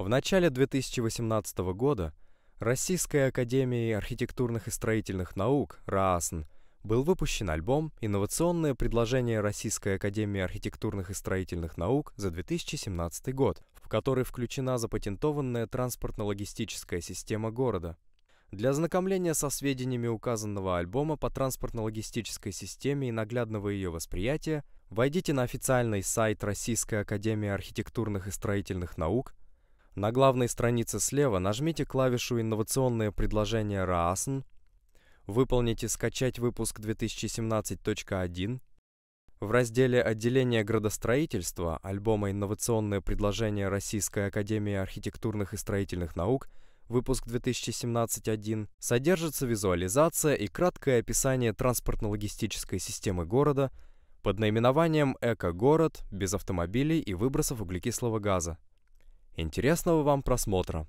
В начале 2018 года Российской академией архитектурных и строительных наук РААСН был выпущен альбом «Инновационные предложения Российской академии архитектурных и строительных наук за 2017 год», в который включена запатентованная транспортно-логистическая система города. Для ознакомления со сведениями указанного альбома по транспортно-логистической системе и наглядного ее восприятия войдите на официальный сайт Российской академии архитектурных и строительных наук – на главной странице слева нажмите клавишу «Инновационные предложение РААСН», выполните «Скачать выпуск 2017.1», в разделе «Отделение градостроительства» альбома «Инновационные предложение Российской Академии архитектурных и строительных наук» выпуск 2017.1 содержится визуализация и краткое описание транспортно-логистической системы города под наименованием «Эко-город» без автомобилей и выбросов углекислого газа. Интересного вам просмотра!